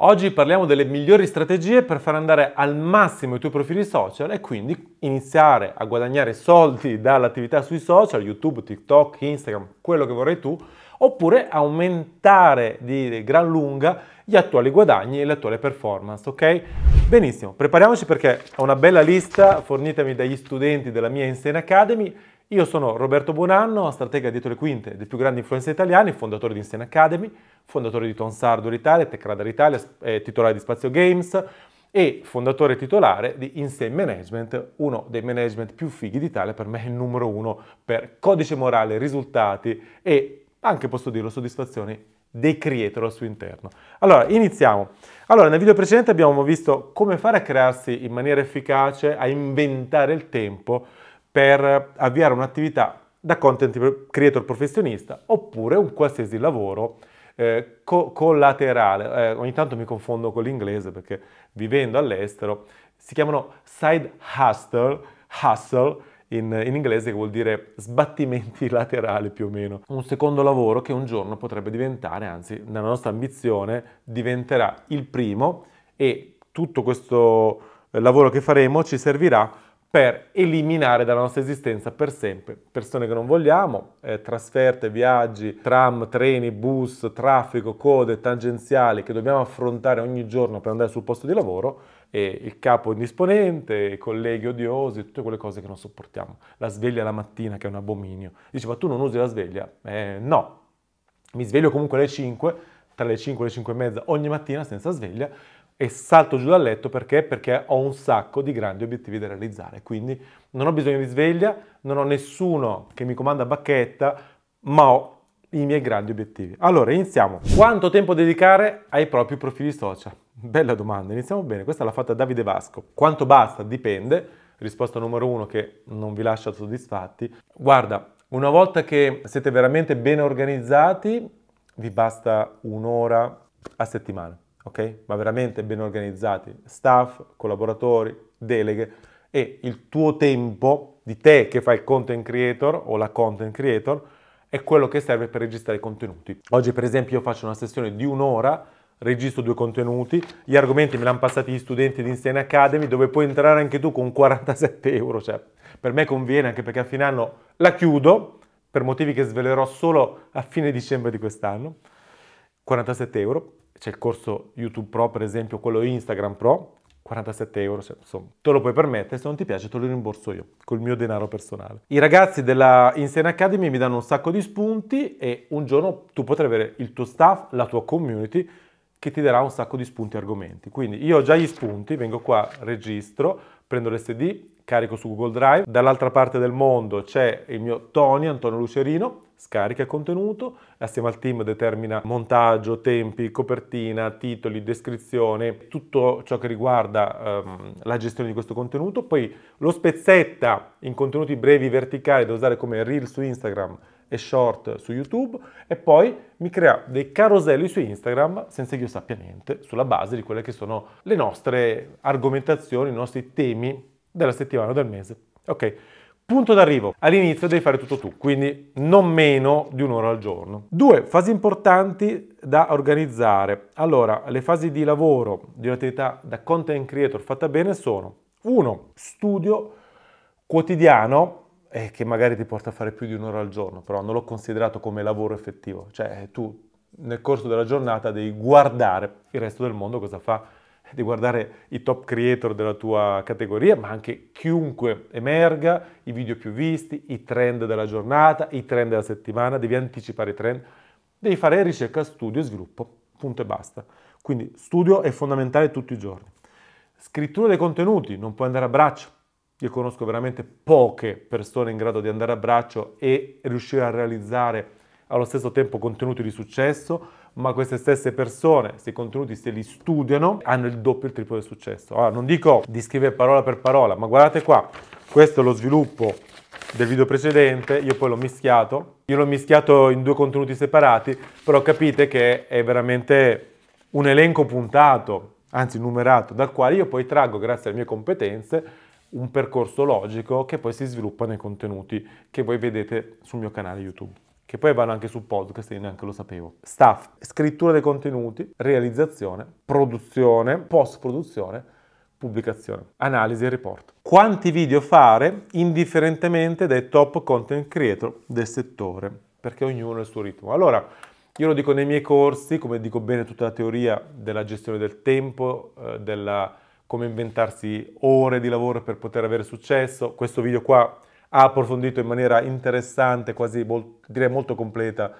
Oggi parliamo delle migliori strategie per far andare al massimo i tuoi profili social e quindi iniziare a guadagnare soldi dall'attività sui social, YouTube, TikTok, Instagram, quello che vorrai tu, oppure aumentare di gran lunga gli attuali guadagni e l'attuale performance, ok? Benissimo, prepariamoci perché ho una bella lista fornitami dagli studenti della mia Insane Academy io sono Roberto Buonanno, stratega dietro le quinte dei più grandi influencer italiani, fondatore di Insane Academy, fondatore di Tonsardo Italia, Tecradar Italia, eh, titolare di Spazio Games e fondatore titolare di Insane Management, uno dei management più fighi d'Italia, per me è il numero uno per codice morale, risultati e anche posso dirlo soddisfazioni dei creator al suo interno. Allora, iniziamo. Allora, nel video precedente abbiamo visto come fare a crearsi in maniera efficace, a inventare il tempo per avviare un'attività da content creator professionista oppure un qualsiasi lavoro eh, co- collaterale. Eh, ogni tanto mi confondo con l'inglese perché vivendo all'estero si chiamano side hustle, hustle in, in, inglese che vuol dire sbattimenti laterali più o meno. Un secondo lavoro che un giorno potrebbe diventare, anzi nella nostra ambizione diventerà il primo e tutto questo eh, lavoro che faremo ci servirà per eliminare dalla nostra esistenza per sempre persone che non vogliamo, eh, trasferte, viaggi, tram, treni, bus, traffico, code tangenziali che dobbiamo affrontare ogni giorno per andare sul posto di lavoro e il capo indisponente, i colleghi odiosi, tutte quelle cose che non sopportiamo. La sveglia la mattina che è un abominio. Dice ma tu non usi la sveglia? Eh, no, mi sveglio comunque alle 5, tra le 5 e le 5 e mezza ogni mattina senza sveglia e salto giù dal letto perché? Perché ho un sacco di grandi obiettivi da realizzare. Quindi non ho bisogno di sveglia, non ho nessuno che mi comanda bacchetta, ma ho i miei grandi obiettivi. Allora, iniziamo. Quanto tempo dedicare ai propri profili social? Bella domanda, iniziamo bene. Questa l'ha fatta Davide Vasco. Quanto basta? Dipende. Risposta numero uno che non vi lascia soddisfatti. Guarda, una volta che siete veramente ben organizzati, vi basta un'ora a settimana ok? Ma veramente ben organizzati, staff, collaboratori, deleghe e il tuo tempo di te che fai il content creator o la content creator è quello che serve per registrare i contenuti. Oggi per esempio io faccio una sessione di un'ora, registro due contenuti, gli argomenti me li hanno passati gli studenti di Insane Academy dove puoi entrare anche tu con 47 euro, cioè per me conviene anche perché a fine anno la chiudo per motivi che svelerò solo a fine dicembre di quest'anno, 47 euro c'è il corso YouTube Pro, per esempio, quello Instagram Pro, 47 euro, cioè, insomma, te lo puoi permettere, se non ti piace te lo rimborso io, col mio denaro personale. I ragazzi della Insane Academy mi danno un sacco di spunti e un giorno tu potrai avere il tuo staff, la tua community, che ti darà un sacco di spunti e argomenti. Quindi io ho già gli spunti, vengo qua, registro, prendo l'SD, carico su Google Drive, dall'altra parte del mondo c'è il mio Tony, Antonio Lucerino, scarica contenuto, assieme al team determina montaggio, tempi, copertina, titoli, descrizione, tutto ciò che riguarda ehm, la gestione di questo contenuto, poi lo spezzetta in contenuti brevi verticali da usare come reel su Instagram e short su YouTube e poi mi crea dei caroselli su Instagram senza che io sappia niente sulla base di quelle che sono le nostre argomentazioni, i nostri temi della settimana o del mese. Ok, Punto d'arrivo. All'inizio devi fare tutto tu, quindi non meno di un'ora al giorno. Due fasi importanti da organizzare. Allora, le fasi di lavoro di un'attività da content creator fatta bene sono 1. Studio quotidiano eh, che magari ti porta a fare più di un'ora al giorno, però non l'ho considerato come lavoro effettivo, cioè tu nel corso della giornata devi guardare il resto del mondo cosa fa di guardare i top creator della tua categoria, ma anche chiunque emerga, i video più visti, i trend della giornata, i trend della settimana, devi anticipare i trend, devi fare ricerca, studio e sviluppo, punto e basta. Quindi studio è fondamentale tutti i giorni. Scrittura dei contenuti, non puoi andare a braccio. Io conosco veramente poche persone in grado di andare a braccio e riuscire a realizzare allo stesso tempo contenuti di successo ma queste stesse persone, se i contenuti, se li studiano, hanno il doppio e il triplo del successo. Allora, non dico di scrivere parola per parola, ma guardate qua, questo è lo sviluppo del video precedente, io poi l'ho mischiato, io l'ho mischiato in due contenuti separati, però capite che è veramente un elenco puntato, anzi numerato, dal quale io poi traggo, grazie alle mie competenze, un percorso logico che poi si sviluppa nei contenuti che voi vedete sul mio canale YouTube che poi vanno anche su podcast, io neanche lo sapevo. Staff, scrittura dei contenuti, realizzazione, produzione, post-produzione, pubblicazione, analisi e report. Quanti video fare indifferentemente dai top content creator del settore, perché ognuno ha il suo ritmo. Allora, io lo dico nei miei corsi, come dico bene tutta la teoria della gestione del tempo, eh, della come inventarsi ore di lavoro per poter avere successo. Questo video qua ha approfondito in maniera interessante, quasi direi molto completa,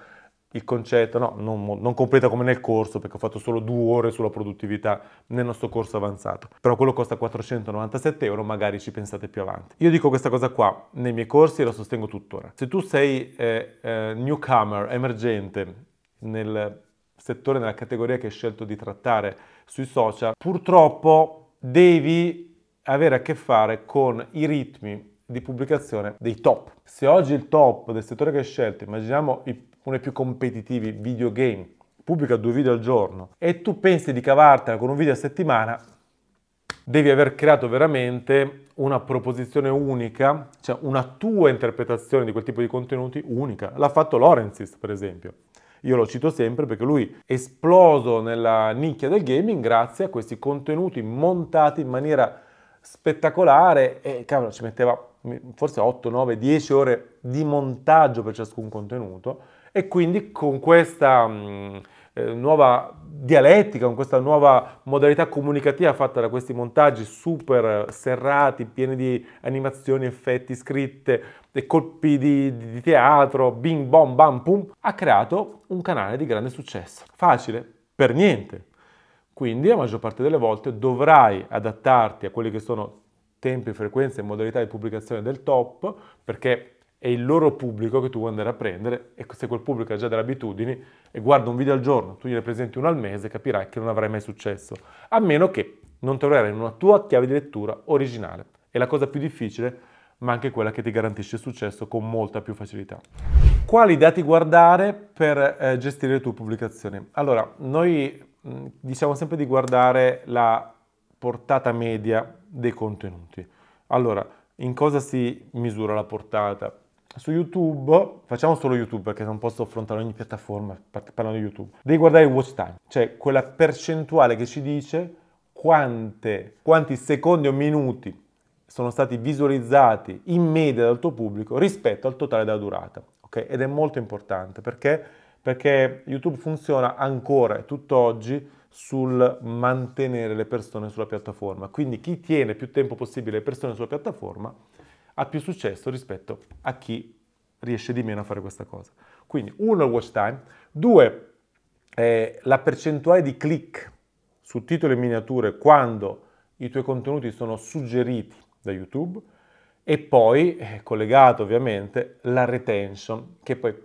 il concetto, no, non, non, completa come nel corso, perché ho fatto solo due ore sulla produttività nel nostro corso avanzato, però quello costa 497 euro, magari ci pensate più avanti. Io dico questa cosa qua nei miei corsi e la sostengo tuttora. Se tu sei eh, eh, newcomer, emergente, nel settore, nella categoria che hai scelto di trattare sui social, purtroppo devi avere a che fare con i ritmi di pubblicazione dei top. Se oggi il top del settore che hai scelto, immaginiamo uno dei più competitivi videogame, pubblica due video al giorno e tu pensi di cavartela con un video a settimana, devi aver creato veramente una proposizione unica, cioè una tua interpretazione di quel tipo di contenuti unica. L'ha fatto Lorenzis, per esempio. Io lo cito sempre perché lui è esploso nella nicchia del gaming grazie a questi contenuti montati in maniera spettacolare e cavolo ci metteva forse 8, 9, 10 ore di montaggio per ciascun contenuto e quindi con questa mh, mm, eh, nuova dialettica, con questa nuova modalità comunicativa fatta da questi montaggi super serrati, pieni di animazioni, effetti, scritte, e colpi di, di teatro, bing, bom, bam, pum, ha creato un canale di grande successo. Facile? Per niente. Quindi la maggior parte delle volte dovrai adattarti a quelli che sono tempi, frequenze e modalità di pubblicazione del top, perché è il loro pubblico che tu vuoi andare a prendere e se quel pubblico ha già delle abitudini e guarda un video al giorno, tu gliene presenti uno al mese, capirai che non avrai mai successo, a meno che non troverai una tua chiave di lettura originale. È la cosa più difficile, ma anche quella che ti garantisce successo con molta più facilità. Quali dati guardare per eh, gestire le tue pubblicazioni? Allora, noi mh, diciamo sempre di guardare la portata media dei contenuti. Allora, in cosa si misura la portata? Su YouTube, facciamo solo YouTube perché non posso affrontare ogni piattaforma parlando di YouTube, devi guardare il watch time, cioè quella percentuale che ci dice quante, quanti secondi o minuti sono stati visualizzati in media dal tuo pubblico rispetto al totale della durata. Okay? Ed è molto importante perché, perché YouTube funziona ancora tutt'oggi sul mantenere le persone sulla piattaforma. Quindi chi tiene più tempo possibile le persone sulla piattaforma ha più successo rispetto a chi riesce di meno a fare questa cosa. Quindi uno il watch time, due eh, la percentuale di click su titoli e miniature quando i tuoi contenuti sono suggeriti da YouTube e poi eh, collegato ovviamente la retention che poi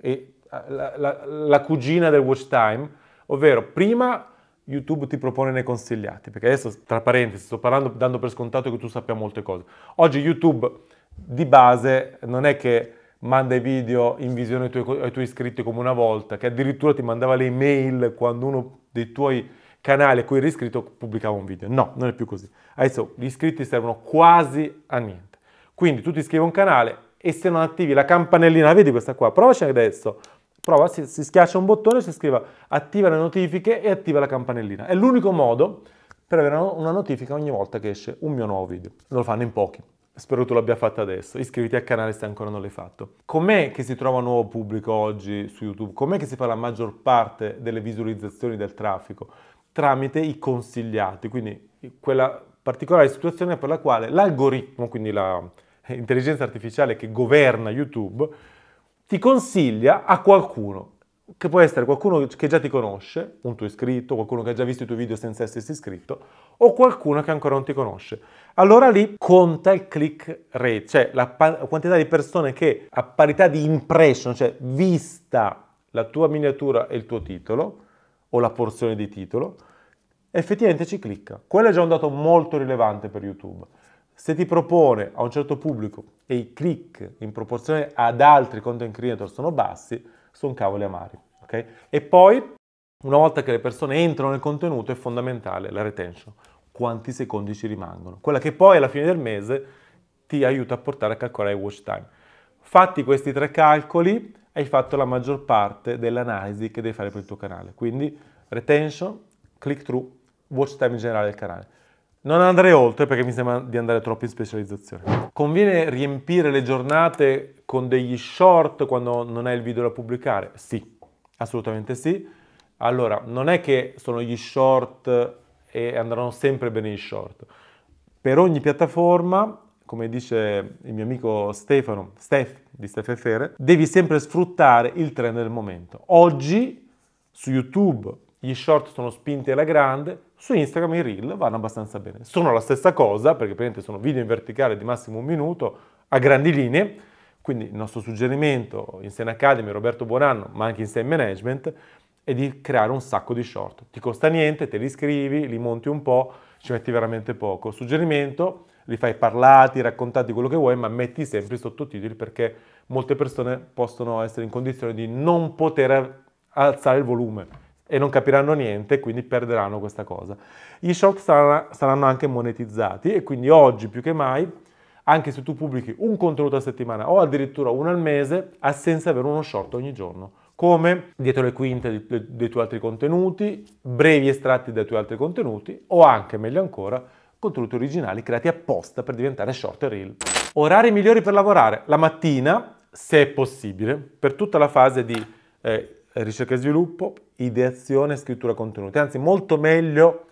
è la, la, la cugina del watch time Ovvero, prima YouTube ti propone nei consigliati, perché adesso, tra parentesi, sto parlando dando per scontato che tu sappia molte cose. Oggi YouTube di base non è che manda i video in visione ai tuoi, ai tuoi iscritti come una volta, che addirittura ti mandava le email quando uno dei tuoi canali a cui eri iscritto pubblicava un video. No, non è più così. Adesso gli iscritti servono quasi a niente. Quindi tu ti iscrivi a un canale e se non attivi la campanellina, vedi questa qua, provaci adesso, prova, si, si schiaccia un bottone, si scrive attiva le notifiche e attiva la campanellina. È l'unico modo per avere una notifica ogni volta che esce un mio nuovo video. Lo fanno in pochi. Spero tu l'abbia fatto adesso. Iscriviti al canale se ancora non l'hai fatto. Com'è che si trova nuovo pubblico oggi su YouTube? Com'è che si fa la maggior parte delle visualizzazioni del traffico? Tramite i consigliati, quindi quella particolare situazione per la quale l'algoritmo, quindi l'intelligenza artificiale che governa YouTube, ti consiglia a qualcuno, che può essere qualcuno che già ti conosce, un tuo iscritto, qualcuno che ha già visto i tuoi video senza essersi iscritto, o qualcuno che ancora non ti conosce. Allora lì conta il click rate, cioè la quantità di persone che a parità di impression, cioè vista la tua miniatura e il tuo titolo, o la porzione di titolo, effettivamente ci clicca. Quello è già un dato molto rilevante per YouTube. Se ti propone a un certo pubblico e i click in proporzione ad altri content creator sono bassi, sono cavoli amari. Okay? E poi, una volta che le persone entrano nel contenuto, è fondamentale la retention. Quanti secondi ci rimangono? Quella che poi alla fine del mese ti aiuta a portare a calcolare il watch time. Fatti questi tre calcoli, hai fatto la maggior parte dell'analisi che devi fare per il tuo canale. Quindi retention, click through, watch time in generale del canale. Non andrei oltre perché mi sembra di andare troppo in specializzazione. Conviene riempire le giornate con degli short quando non hai il video da pubblicare? Sì, assolutamente sì. Allora, non è che sono gli short e andranno sempre bene gli short. Per ogni piattaforma, come dice il mio amico Stefano, Steph di Steph Fere, devi sempre sfruttare il trend del momento. Oggi su YouTube gli short sono spinti alla grande, su Instagram i reel vanno abbastanza bene. Sono la stessa cosa, perché praticamente sono video in verticale di massimo un minuto, a grandi linee, quindi il nostro suggerimento in Sen Academy, Roberto Buonanno, ma anche in Sen Management, è di creare un sacco di short. Ti costa niente, te li scrivi, li monti un po', ci metti veramente poco. Suggerimento, li fai parlati, raccontati quello che vuoi, ma metti sempre i sottotitoli perché molte persone possono essere in condizione di non poter alzare il volume e non capiranno niente e quindi perderanno questa cosa. Gli short saranno anche monetizzati e quindi oggi più che mai, anche se tu pubblichi un contenuto a settimana o addirittura uno al mese, ha senso avere uno short ogni giorno. Come dietro le quinte dei tuoi altri contenuti, brevi estratti dai tuoi altri contenuti o anche, meglio ancora, contenuti originali creati apposta per diventare short e reel. Orari migliori per lavorare. La mattina, se è possibile, per tutta la fase di eh, ricerca e sviluppo, ideazione e scrittura contenuti, anzi molto meglio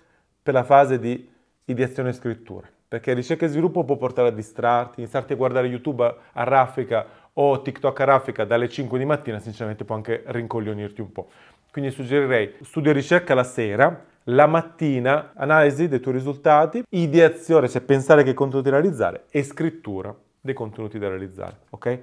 per la fase di ideazione e scrittura, perché ricerca e sviluppo può portare a distrarti, iniziarti a guardare YouTube a raffica o TikTok a raffica dalle 5 di mattina, sinceramente può anche rincoglionirti un po'. Quindi suggerirei studio e ricerca la sera, la mattina analisi dei tuoi risultati, ideazione, cioè pensare che contenuti realizzare e scrittura dei contenuti da realizzare, ok?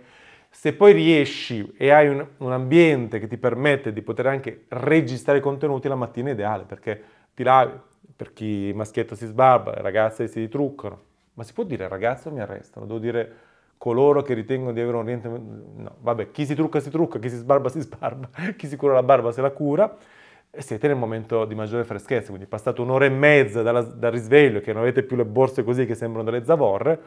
Se poi riesci e hai un, un ambiente che ti permette di poter anche registrare i contenuti, la mattina è ideale perché ti lavi, per chi maschietto si sbarba, le ragazze si truccano. Ma si può dire ragazzo mi arrestano, devo dire coloro che ritengono di avere un orientamento... No, vabbè, chi si trucca si trucca, chi si sbarba si sbarba, chi si cura la barba se la cura. E siete nel momento di maggiore freschezza, quindi passate un'ora e mezza dalla, dal risveglio, che non avete più le borse così che sembrano delle zavorre,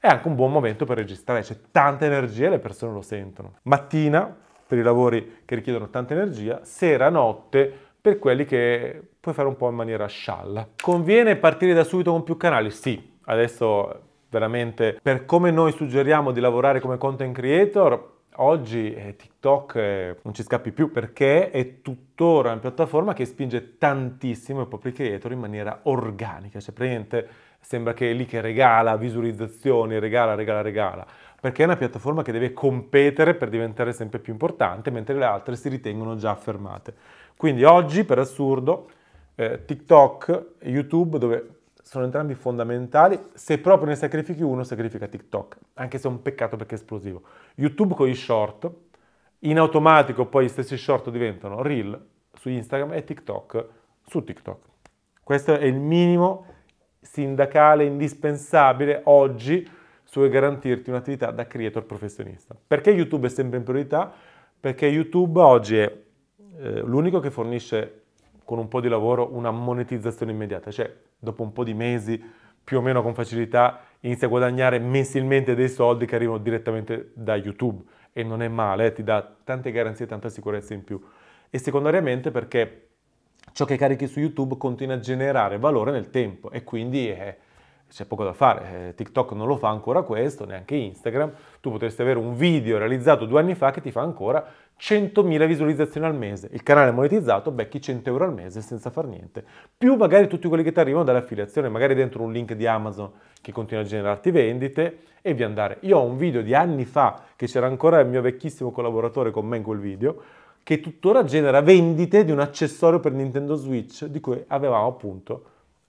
è anche un buon momento per registrare, c'è tanta energia e le persone lo sentono. Mattina per i lavori che richiedono tanta energia, sera, notte per quelli che puoi fare un po' in maniera scialla. Conviene partire da subito con più canali? Sì, adesso veramente per come noi suggeriamo di lavorare come content creator, oggi eh, TikTok eh, non ci scappi più perché è tuttora una piattaforma che spinge tantissimo i propri creator in maniera organica, cioè praticamente sembra che è lì che regala visualizzazioni, regala, regala, regala, perché è una piattaforma che deve competere per diventare sempre più importante, mentre le altre si ritengono già affermate. Quindi oggi, per assurdo, eh, TikTok e YouTube, dove sono entrambi fondamentali, se proprio ne sacrifichi uno, sacrifica TikTok, anche se è un peccato perché è esplosivo. YouTube con i short, in automatico poi gli stessi short diventano reel su Instagram e TikTok su TikTok. Questo è il minimo sindacale indispensabile oggi su garantirti un'attività da creator professionista. Perché YouTube è sempre in priorità? Perché YouTube oggi è eh, l'unico che fornisce con un po' di lavoro una monetizzazione immediata, cioè dopo un po' di mesi più o meno con facilità inizia a guadagnare mensilmente dei soldi che arrivano direttamente da YouTube e non è male, eh, ti dà tante garanzie e tanta sicurezza in più. E secondariamente perché ciò che carichi su YouTube continua a generare valore nel tempo e quindi eh, c'è poco da fare. Eh, TikTok non lo fa ancora questo, neanche Instagram. Tu potresti avere un video realizzato due anni fa che ti fa ancora 100.000 visualizzazioni al mese. Il canale monetizzato becchi 100 euro al mese senza far niente. Più magari tutti quelli che ti arrivano dall'affiliazione, magari dentro un link di Amazon che continua a generarti vendite e via andare. Io ho un video di anni fa che c'era ancora il mio vecchissimo collaboratore con me in quel video che tuttora genera vendite di un accessorio per Nintendo Switch di cui avevamo appunto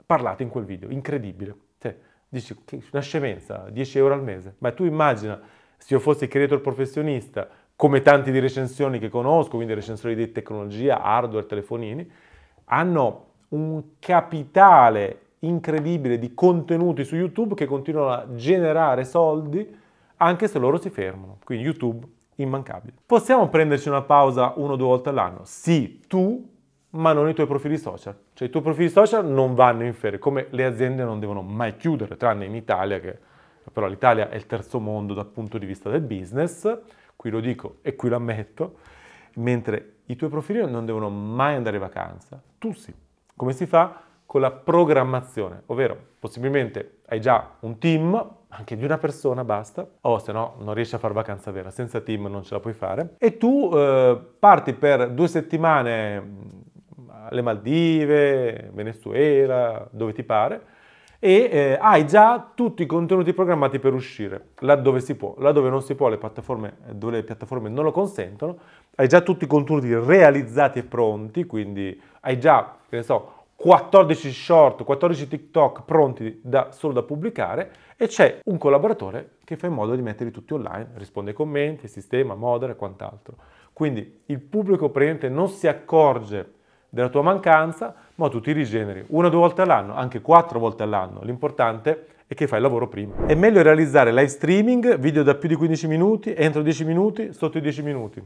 parlato in quel video. Incredibile. Cioè, dici, che una scemenza, 10 euro al mese. Ma tu immagina se io fossi creator professionista, come tanti di recensioni che conosco, quindi recensioni di tecnologia, hardware, telefonini, hanno un capitale incredibile di contenuti su YouTube che continuano a generare soldi anche se loro si fermano. Quindi YouTube immancabile. Possiamo prenderci una pausa uno o due volte all'anno? Sì, tu, ma non i tuoi profili social. Cioè i tuoi profili social non vanno in ferie, come le aziende non devono mai chiudere, tranne in Italia, che però l'Italia è il terzo mondo dal punto di vista del business, qui lo dico e qui lo ammetto, mentre i tuoi profili non devono mai andare in vacanza. Tu sì. Come si fa? con la programmazione, ovvero possibilmente hai già un team, anche di una persona basta, o se no non riesci a fare vacanza vera, senza team non ce la puoi fare, e tu eh, parti per due settimane mm, alle Maldive, Venezuela, dove ti pare, e eh, hai già tutti i contenuti programmati per uscire, laddove si può, laddove non si può, le piattaforme, eh, dove le piattaforme non lo consentono, hai già tutti i contenuti realizzati e pronti, quindi hai già, che ne so, 14 short, 14 TikTok pronti da, solo da pubblicare e c'è un collaboratore che fa in modo di metterli tutti online, risponde ai commenti, sistema, modera e quant'altro. Quindi il pubblico presente non si accorge della tua mancanza, ma tu ti rigeneri una o due volte all'anno, anche quattro volte all'anno. L'importante è che fai il lavoro prima. È meglio realizzare live streaming, video da più di 15 minuti, entro 10 minuti, sotto i 10 minuti.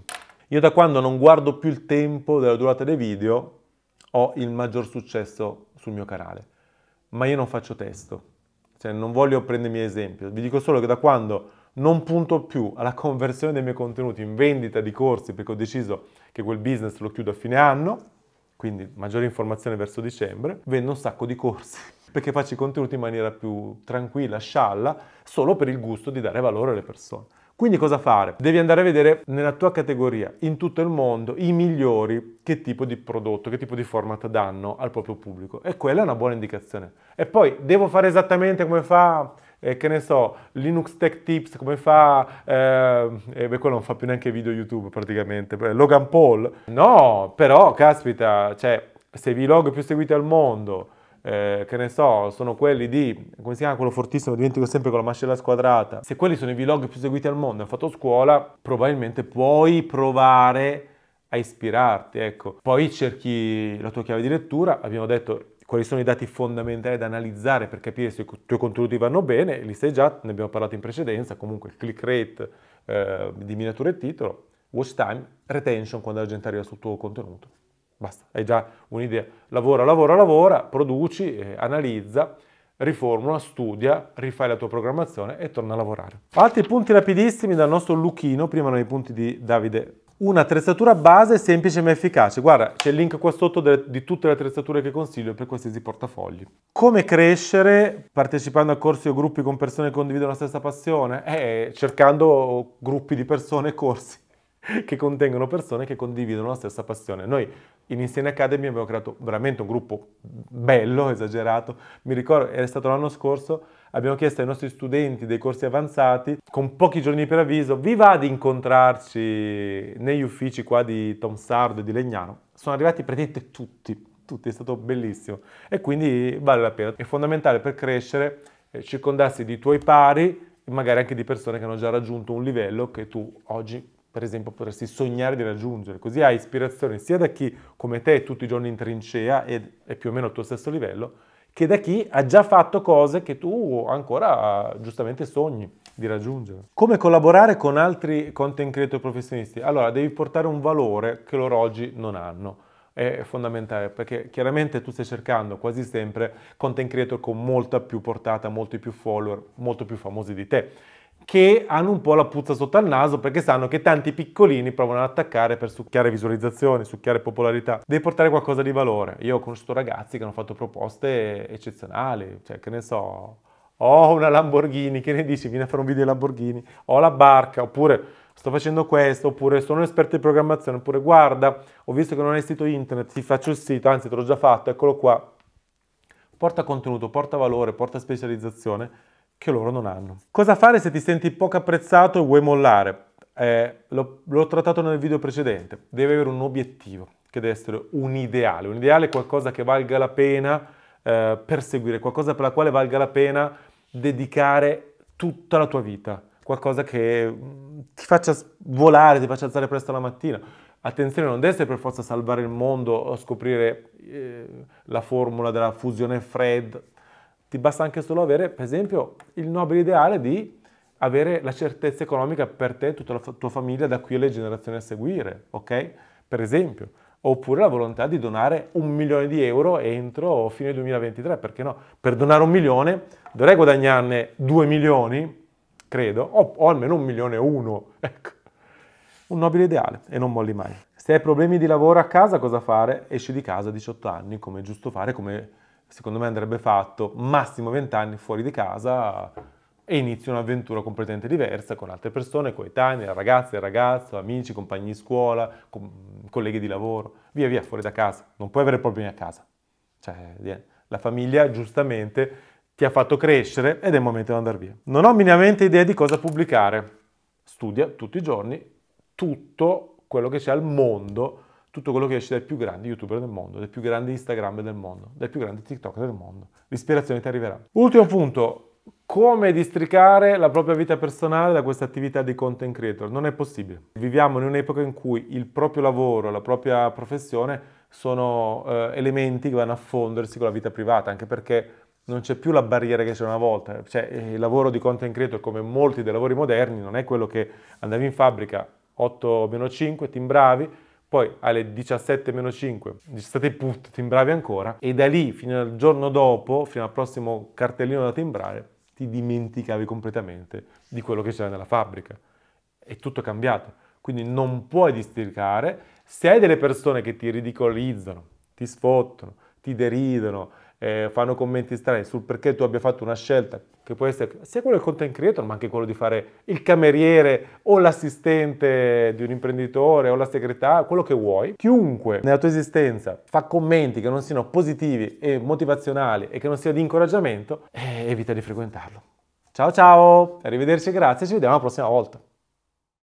Io da quando non guardo più il tempo della durata dei video, ho il maggior successo sul mio canale. Ma io non faccio testo, cioè non voglio prendermi esempio. Vi dico solo che da quando non punto più alla conversione dei miei contenuti in vendita di corsi perché ho deciso che quel business lo chiudo a fine anno, quindi maggiore informazione verso dicembre, vendo un sacco di corsi perché faccio i contenuti in maniera più tranquilla, scialla, solo per il gusto di dare valore alle persone. Quindi cosa fare? Devi andare a vedere nella tua categoria, in tutto il mondo, i migliori che tipo di prodotto, che tipo di format danno al proprio pubblico. E quella è una buona indicazione. E poi devo fare esattamente come fa eh, che ne so, Linux Tech Tips, come fa, eh, eh, beh, quello non fa più neanche video YouTube praticamente, Logan Paul. No, però, caspita, cioè, se i vlog più seguiti al mondo, eh, che ne so, sono quelli di, come si chiama quello fortissimo, dimentico sempre con la mascella squadrata, se quelli sono i vlog più seguiti al mondo, hanno fatto scuola, probabilmente puoi provare a ispirarti, ecco. Poi cerchi la tua chiave di lettura, abbiamo detto quali sono i dati fondamentali da analizzare per capire se i tuoi contenuti vanno bene, li sai già, ne abbiamo parlato in precedenza, comunque il click rate eh, di miniatura e titolo, watch time, retention quando la gente arriva sul tuo contenuto. Basta, hai già un'idea. Lavora, lavora, lavora, produci, eh, analizza, riformula, studia, rifai la tua programmazione e torna a lavorare. Altri punti rapidissimi dal nostro Luchino, prima erano i punti di Davide. Un'attrezzatura base semplice ma efficace. Guarda, c'è il link qua sotto delle, di tutte le attrezzature che consiglio per qualsiasi portafogli. Come crescere partecipando a corsi o gruppi con persone che condividono la stessa passione? Eh, cercando gruppi di persone e corsi che contengono persone che condividono la stessa passione. Noi in Insieme Academy abbiamo creato veramente un gruppo bello, esagerato. Mi ricordo, era stato l'anno scorso, abbiamo chiesto ai nostri studenti dei corsi avanzati, con pochi giorni per avviso, vi va di incontrarci negli uffici qua di Tom Sardo e di Legnano? Sono arrivati praticamente tutti, tutti, è stato bellissimo. E quindi vale la pena. È fondamentale per crescere eh, circondarsi di tuoi pari, magari anche di persone che hanno già raggiunto un livello che tu oggi per esempio, potresti sognare di raggiungere. Così hai ispirazione sia da chi come te è tutti i giorni in trincea e è più o meno al tuo stesso livello, che da chi ha già fatto cose che tu ancora giustamente sogni di raggiungere. Come collaborare con altri content creator professionisti? Allora, devi portare un valore che loro oggi non hanno. È fondamentale perché chiaramente tu stai cercando quasi sempre content creator con molta più portata, molti più follower, molto più famosi di te che hanno un po' la puzza sotto al naso perché sanno che tanti piccolini provano ad attaccare per succhiare visualizzazioni, succhiare popolarità. Devi portare qualcosa di valore. Io ho conosciuto ragazzi che hanno fatto proposte eccezionali, cioè che ne so, ho una Lamborghini, che ne dici? Vieni a fare un video Lamborghini, ho la barca, oppure sto facendo questo, oppure sono un esperto di programmazione, oppure guarda, ho visto che non hai sito internet, ti faccio il sito, anzi te l'ho già fatto, eccolo qua. Porta contenuto, porta valore, porta specializzazione che loro non hanno. Cosa fare se ti senti poco apprezzato e vuoi mollare? Eh, l'ho, trattato nel video precedente. Devi avere un obiettivo, che deve essere un ideale. Un ideale è qualcosa che valga la pena eh, perseguire, qualcosa per la quale valga la pena dedicare tutta la tua vita. Qualcosa che mm, ti faccia volare, ti faccia alzare presto la mattina. Attenzione, non deve essere per forza salvare il mondo o scoprire eh, la formula della fusione Fred ti basta anche solo avere, per esempio, il nobile ideale di avere la certezza economica per te e tutta la tua famiglia da qui alle generazioni a seguire, ok? Per esempio, oppure la volontà di donare un milione di euro entro fine 2023, perché no? Per donare un milione dovrei guadagnarne due milioni, credo, o, o almeno un milione e uno, ecco. Un nobile ideale e non molli mai. Se hai problemi di lavoro a casa, cosa fare? Esci di casa a 18 anni, come è giusto fare, come secondo me andrebbe fatto massimo 20 anni fuori di casa e inizio un'avventura completamente diversa con altre persone, coetanei, ragazze, e ragazzo, amici, compagni di scuola, colleghi di lavoro, via via fuori da casa. Non puoi avere problemi a casa. Cioè, la famiglia giustamente ti ha fatto crescere ed è il momento di andare via. Non ho minimamente idea di cosa pubblicare. Studia tutti i giorni tutto quello che c'è al mondo tutto quello che esce dai più grandi youtuber del mondo, dai più grandi Instagram del mondo, dai più grandi TikTok del mondo. L'ispirazione ti arriverà. Ultimo punto, come districare la propria vita personale da questa attività di content creator? Non è possibile. Viviamo in un'epoca in cui il proprio lavoro, la propria professione sono eh, elementi che vanno a fondersi con la vita privata, anche perché non c'è più la barriera che c'era una volta. Cioè, eh, il lavoro di content creator, come molti dei lavori moderni, non è quello che andavi in fabbrica 8-5, ti imbravi, poi alle 17-5 state put, timbravi ancora e da lì fino al giorno dopo, fino al prossimo cartellino da timbrare, ti dimenticavi completamente di quello che c'era nella fabbrica. È tutto cambiato, quindi non puoi districare. Se hai delle persone che ti ridicolizzano, ti sfottono, ti deridono, eh, fanno commenti strani sul perché tu abbia fatto una scelta, che può essere sia quello del content creator, ma anche quello di fare il cameriere o l'assistente di un imprenditore o la segretaria, quello che vuoi. Chiunque nella tua esistenza fa commenti che non siano positivi e motivazionali e che non siano di incoraggiamento, eh, evita di frequentarlo. Ciao ciao, arrivederci, grazie, ci vediamo la prossima volta.